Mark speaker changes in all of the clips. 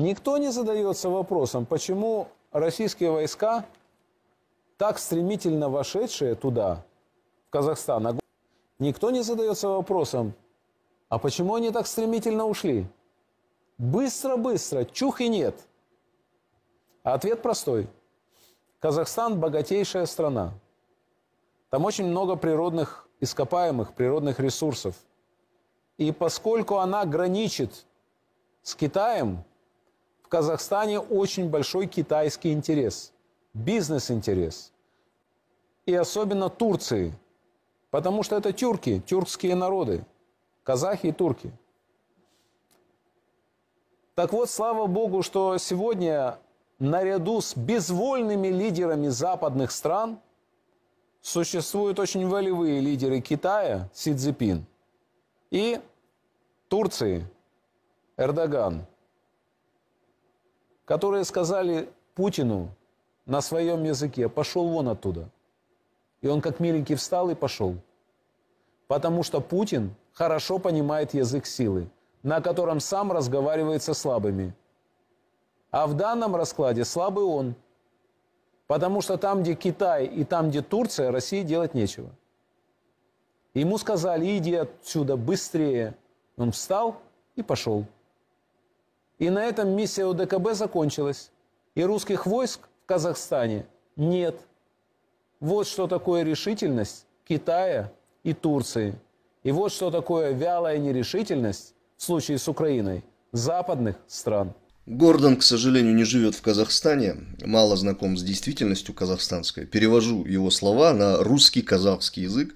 Speaker 1: Никто не задается вопросом, почему российские войска, так стремительно вошедшие туда, в Казахстан, а никто не задается вопросом, а почему они так стремительно ушли? Быстро-быстро, чух и нет. А ответ простой. Казахстан – богатейшая страна. Там очень много природных ископаемых, природных ресурсов. И поскольку она граничит с Китаем – в Казахстане очень большой китайский интерес, бизнес-интерес. И особенно Турции, потому что это тюрки, тюркские народы, казахи и турки. Так вот, слава богу, что сегодня наряду с безвольными лидерами западных стран существуют очень волевые лидеры Китая Си Цзипин и Турции Эрдоган – которые сказали Путину на своем языке, пошел вон оттуда. И он как миленький встал и пошел. Потому что Путин хорошо понимает язык силы, на котором сам разговаривает со слабыми. А в данном раскладе слабый он. Потому что там, где Китай и там, где Турция, России делать нечего. Ему сказали, иди отсюда быстрее. Он встал и пошел. И на этом миссия ОДКБ закончилась. И русских войск в Казахстане нет. Вот что такое решительность Китая и Турции. И вот что такое вялая нерешительность в случае с Украиной западных стран.
Speaker 2: Гордон, к сожалению, не живет в Казахстане, мало знаком с действительностью казахстанской. Перевожу его слова на русский казахский язык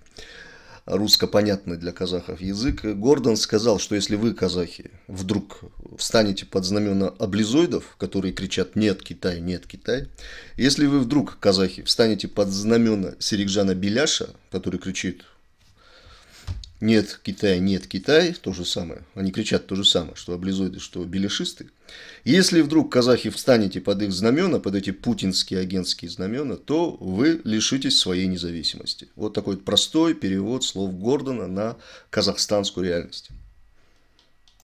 Speaker 2: русско-понятный для казахов язык, Гордон сказал, что если вы, казахи, вдруг встанете под знамена облизоидов, которые кричат «нет, Китай, нет, Китай», если вы вдруг, казахи, встанете под знамена Серикжана Беляша, который кричит нет Китая, нет Китай, то же самое. Они кричат то же самое, что облизоиды, что беляшисты. Если вдруг казахи встанете под их знамена, под эти путинские агентские знамена, то вы лишитесь своей независимости. Вот такой простой перевод слов Гордона на казахстанскую реальность.